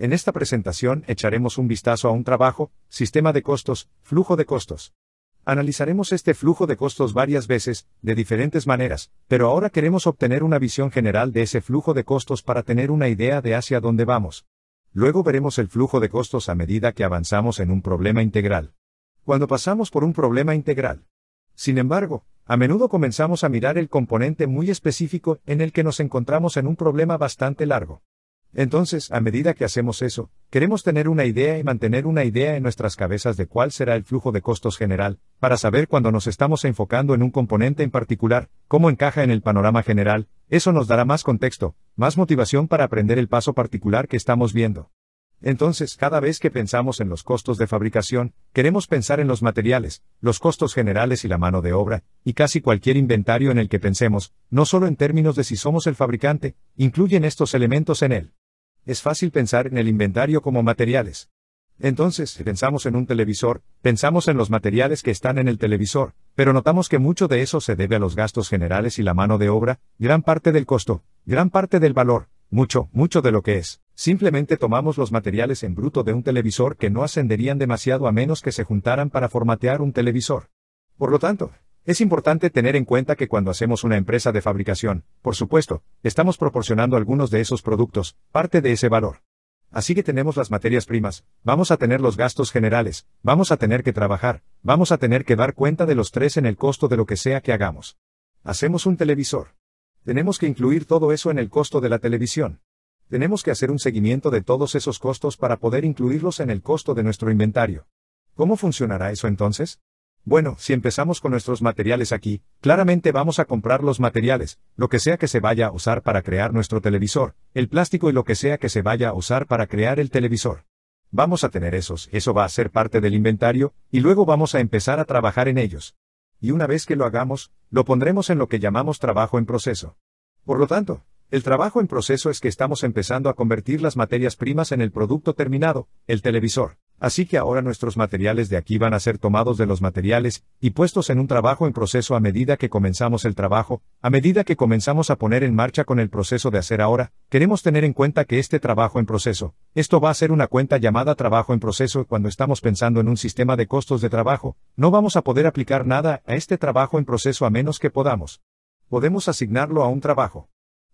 En esta presentación echaremos un vistazo a un trabajo, sistema de costos, flujo de costos. Analizaremos este flujo de costos varias veces, de diferentes maneras, pero ahora queremos obtener una visión general de ese flujo de costos para tener una idea de hacia dónde vamos. Luego veremos el flujo de costos a medida que avanzamos en un problema integral. Cuando pasamos por un problema integral. Sin embargo, a menudo comenzamos a mirar el componente muy específico en el que nos encontramos en un problema bastante largo. Entonces, a medida que hacemos eso, queremos tener una idea y mantener una idea en nuestras cabezas de cuál será el flujo de costos general, para saber cuando nos estamos enfocando en un componente en particular, cómo encaja en el panorama general, eso nos dará más contexto, más motivación para aprender el paso particular que estamos viendo. Entonces, cada vez que pensamos en los costos de fabricación, queremos pensar en los materiales, los costos generales y la mano de obra, y casi cualquier inventario en el que pensemos, no solo en términos de si somos el fabricante, incluyen estos elementos en él. Es fácil pensar en el inventario como materiales. Entonces, si pensamos en un televisor, pensamos en los materiales que están en el televisor, pero notamos que mucho de eso se debe a los gastos generales y la mano de obra, gran parte del costo, gran parte del valor, mucho, mucho de lo que es. Simplemente tomamos los materiales en bruto de un televisor que no ascenderían demasiado a menos que se juntaran para formatear un televisor. Por lo tanto, es importante tener en cuenta que cuando hacemos una empresa de fabricación, por supuesto, estamos proporcionando algunos de esos productos, parte de ese valor. Así que tenemos las materias primas, vamos a tener los gastos generales, vamos a tener que trabajar, vamos a tener que dar cuenta de los tres en el costo de lo que sea que hagamos. Hacemos un televisor. Tenemos que incluir todo eso en el costo de la televisión. Tenemos que hacer un seguimiento de todos esos costos para poder incluirlos en el costo de nuestro inventario. ¿Cómo funcionará eso entonces? Bueno, si empezamos con nuestros materiales aquí, claramente vamos a comprar los materiales, lo que sea que se vaya a usar para crear nuestro televisor, el plástico y lo que sea que se vaya a usar para crear el televisor. Vamos a tener esos, eso va a ser parte del inventario, y luego vamos a empezar a trabajar en ellos. Y una vez que lo hagamos, lo pondremos en lo que llamamos trabajo en proceso. Por lo tanto, el trabajo en proceso es que estamos empezando a convertir las materias primas en el producto terminado, el televisor. Así que ahora nuestros materiales de aquí van a ser tomados de los materiales, y puestos en un trabajo en proceso a medida que comenzamos el trabajo, a medida que comenzamos a poner en marcha con el proceso de hacer ahora, queremos tener en cuenta que este trabajo en proceso, esto va a ser una cuenta llamada trabajo en proceso cuando estamos pensando en un sistema de costos de trabajo, no vamos a poder aplicar nada a este trabajo en proceso a menos que podamos. Podemos asignarlo a un trabajo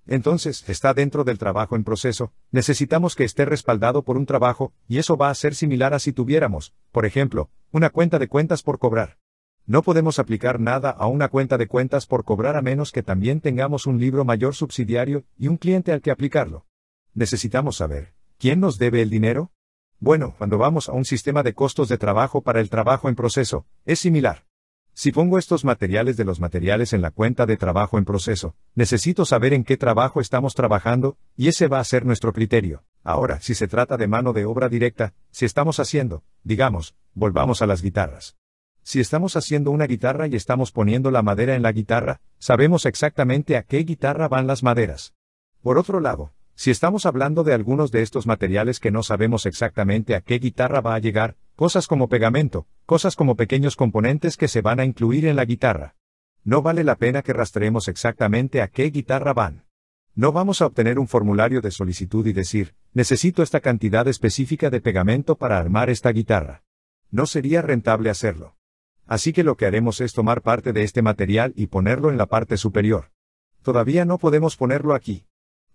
entonces está dentro del trabajo en proceso, necesitamos que esté respaldado por un trabajo, y eso va a ser similar a si tuviéramos, por ejemplo, una cuenta de cuentas por cobrar. No podemos aplicar nada a una cuenta de cuentas por cobrar a menos que también tengamos un libro mayor subsidiario y un cliente al que aplicarlo. Necesitamos saber, ¿quién nos debe el dinero? Bueno, cuando vamos a un sistema de costos de trabajo para el trabajo en proceso, es similar. Si pongo estos materiales de los materiales en la cuenta de trabajo en proceso, necesito saber en qué trabajo estamos trabajando, y ese va a ser nuestro criterio. Ahora, si se trata de mano de obra directa, si estamos haciendo, digamos, volvamos a las guitarras. Si estamos haciendo una guitarra y estamos poniendo la madera en la guitarra, sabemos exactamente a qué guitarra van las maderas. Por otro lado, si estamos hablando de algunos de estos materiales que no sabemos exactamente a qué guitarra va a llegar, cosas como pegamento, cosas como pequeños componentes que se van a incluir en la guitarra. No vale la pena que rastreemos exactamente a qué guitarra van. No vamos a obtener un formulario de solicitud y decir, necesito esta cantidad específica de pegamento para armar esta guitarra. No sería rentable hacerlo. Así que lo que haremos es tomar parte de este material y ponerlo en la parte superior. Todavía no podemos ponerlo aquí.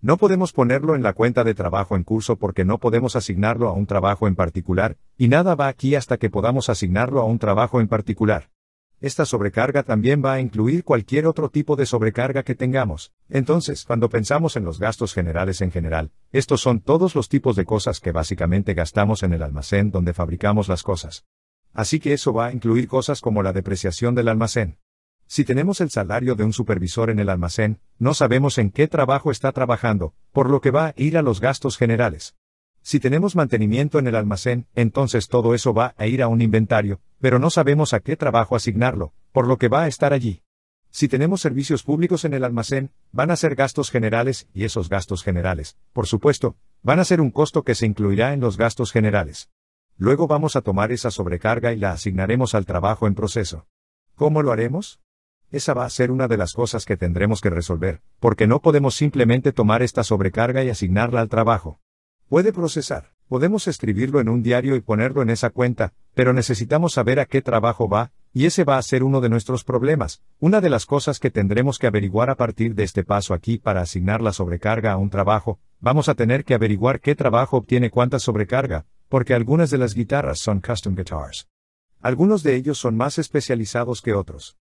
No podemos ponerlo en la cuenta de trabajo en curso porque no podemos asignarlo a un trabajo en particular, y nada va aquí hasta que podamos asignarlo a un trabajo en particular. Esta sobrecarga también va a incluir cualquier otro tipo de sobrecarga que tengamos. Entonces, cuando pensamos en los gastos generales en general, estos son todos los tipos de cosas que básicamente gastamos en el almacén donde fabricamos las cosas. Así que eso va a incluir cosas como la depreciación del almacén. Si tenemos el salario de un supervisor en el almacén, no sabemos en qué trabajo está trabajando, por lo que va a ir a los gastos generales. Si tenemos mantenimiento en el almacén, entonces todo eso va a ir a un inventario, pero no sabemos a qué trabajo asignarlo, por lo que va a estar allí. Si tenemos servicios públicos en el almacén, van a ser gastos generales, y esos gastos generales, por supuesto, van a ser un costo que se incluirá en los gastos generales. Luego vamos a tomar esa sobrecarga y la asignaremos al trabajo en proceso. ¿Cómo lo haremos? Esa va a ser una de las cosas que tendremos que resolver, porque no podemos simplemente tomar esta sobrecarga y asignarla al trabajo. Puede procesar, podemos escribirlo en un diario y ponerlo en esa cuenta, pero necesitamos saber a qué trabajo va, y ese va a ser uno de nuestros problemas, una de las cosas que tendremos que averiguar a partir de este paso aquí para asignar la sobrecarga a un trabajo, vamos a tener que averiguar qué trabajo obtiene cuánta sobrecarga, porque algunas de las guitarras son custom guitars. Algunos de ellos son más especializados que otros.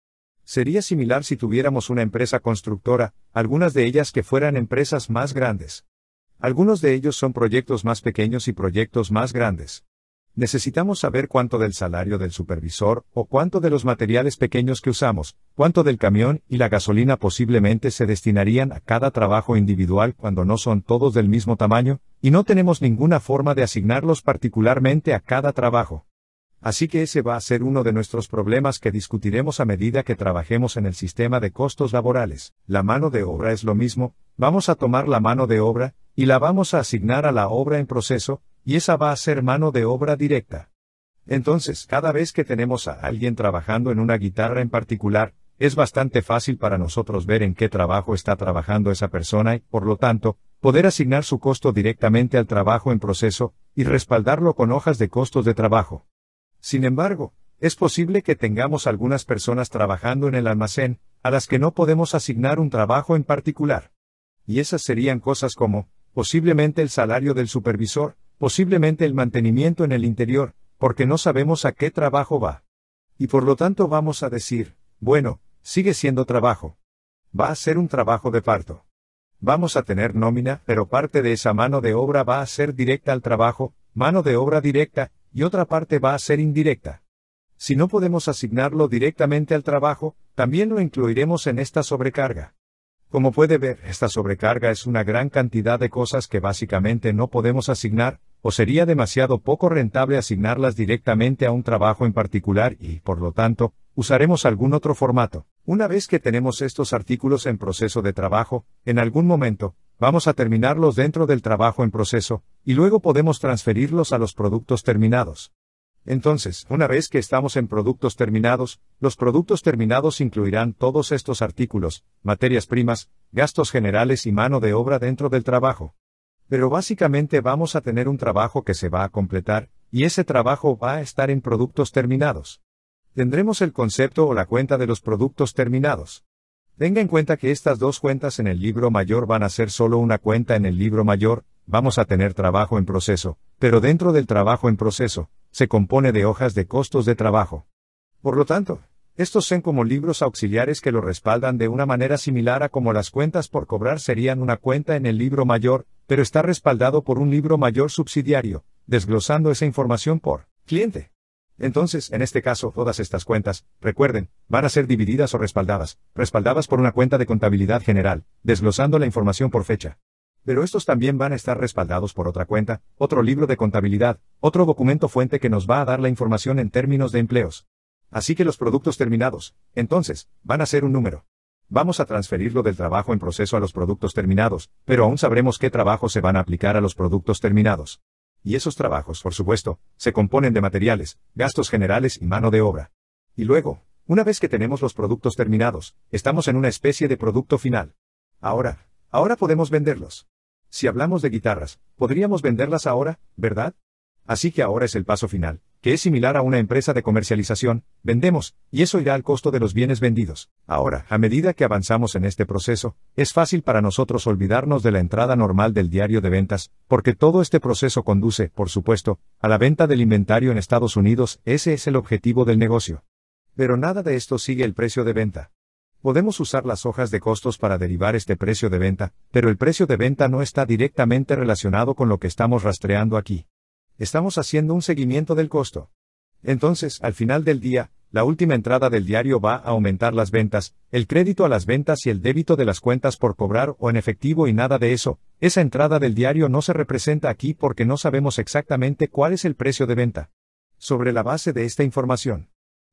Sería similar si tuviéramos una empresa constructora, algunas de ellas que fueran empresas más grandes. Algunos de ellos son proyectos más pequeños y proyectos más grandes. Necesitamos saber cuánto del salario del supervisor, o cuánto de los materiales pequeños que usamos, cuánto del camión y la gasolina posiblemente se destinarían a cada trabajo individual cuando no son todos del mismo tamaño, y no tenemos ninguna forma de asignarlos particularmente a cada trabajo. Así que ese va a ser uno de nuestros problemas que discutiremos a medida que trabajemos en el sistema de costos laborales. La mano de obra es lo mismo, vamos a tomar la mano de obra, y la vamos a asignar a la obra en proceso, y esa va a ser mano de obra directa. Entonces, cada vez que tenemos a alguien trabajando en una guitarra en particular, es bastante fácil para nosotros ver en qué trabajo está trabajando esa persona y, por lo tanto, poder asignar su costo directamente al trabajo en proceso, y respaldarlo con hojas de costos de trabajo. Sin embargo, es posible que tengamos algunas personas trabajando en el almacén, a las que no podemos asignar un trabajo en particular. Y esas serían cosas como, posiblemente el salario del supervisor, posiblemente el mantenimiento en el interior, porque no sabemos a qué trabajo va. Y por lo tanto vamos a decir, bueno, sigue siendo trabajo. Va a ser un trabajo de parto. Vamos a tener nómina, pero parte de esa mano de obra va a ser directa al trabajo, mano de obra directa, y otra parte va a ser indirecta. Si no podemos asignarlo directamente al trabajo, también lo incluiremos en esta sobrecarga. Como puede ver, esta sobrecarga es una gran cantidad de cosas que básicamente no podemos asignar, o sería demasiado poco rentable asignarlas directamente a un trabajo en particular y, por lo tanto, usaremos algún otro formato. Una vez que tenemos estos artículos en proceso de trabajo, en algún momento, Vamos a terminarlos dentro del trabajo en proceso, y luego podemos transferirlos a los productos terminados. Entonces, una vez que estamos en productos terminados, los productos terminados incluirán todos estos artículos, materias primas, gastos generales y mano de obra dentro del trabajo. Pero básicamente vamos a tener un trabajo que se va a completar, y ese trabajo va a estar en productos terminados. Tendremos el concepto o la cuenta de los productos terminados. Tenga en cuenta que estas dos cuentas en el libro mayor van a ser solo una cuenta en el libro mayor, vamos a tener trabajo en proceso, pero dentro del trabajo en proceso, se compone de hojas de costos de trabajo. Por lo tanto, estos son como libros auxiliares que lo respaldan de una manera similar a como las cuentas por cobrar serían una cuenta en el libro mayor, pero está respaldado por un libro mayor subsidiario, desglosando esa información por cliente. Entonces, en este caso, todas estas cuentas, recuerden, van a ser divididas o respaldadas, respaldadas por una cuenta de contabilidad general, desglosando la información por fecha. Pero estos también van a estar respaldados por otra cuenta, otro libro de contabilidad, otro documento fuente que nos va a dar la información en términos de empleos. Así que los productos terminados, entonces, van a ser un número. Vamos a transferirlo del trabajo en proceso a los productos terminados, pero aún sabremos qué trabajo se van a aplicar a los productos terminados. Y esos trabajos, por supuesto, se componen de materiales, gastos generales y mano de obra. Y luego, una vez que tenemos los productos terminados, estamos en una especie de producto final. Ahora, ahora podemos venderlos. Si hablamos de guitarras, podríamos venderlas ahora, ¿verdad? Así que ahora es el paso final, que es similar a una empresa de comercialización, vendemos, y eso irá al costo de los bienes vendidos. Ahora, a medida que avanzamos en este proceso, es fácil para nosotros olvidarnos de la entrada normal del diario de ventas, porque todo este proceso conduce, por supuesto, a la venta del inventario en Estados Unidos, ese es el objetivo del negocio. Pero nada de esto sigue el precio de venta. Podemos usar las hojas de costos para derivar este precio de venta, pero el precio de venta no está directamente relacionado con lo que estamos rastreando aquí. Estamos haciendo un seguimiento del costo. Entonces, al final del día, la última entrada del diario va a aumentar las ventas, el crédito a las ventas y el débito de las cuentas por cobrar o en efectivo y nada de eso, esa entrada del diario no se representa aquí porque no sabemos exactamente cuál es el precio de venta. Sobre la base de esta información,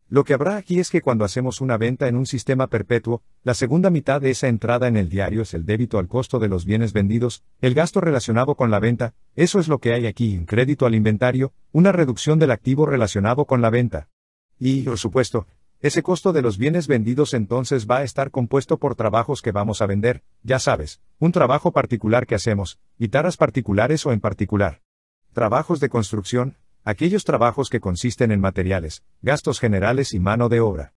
lo que habrá aquí es que cuando hacemos una venta en un sistema perpetuo, la segunda mitad de esa entrada en el diario es el débito al costo de los bienes vendidos, el gasto relacionado con la venta, eso es lo que hay aquí, un crédito al inventario, una reducción del activo relacionado con la venta. Y, por supuesto, ese costo de los bienes vendidos entonces va a estar compuesto por trabajos que vamos a vender, ya sabes, un trabajo particular que hacemos, guitarras particulares o en particular. Trabajos de construcción, aquellos trabajos que consisten en materiales, gastos generales y mano de obra.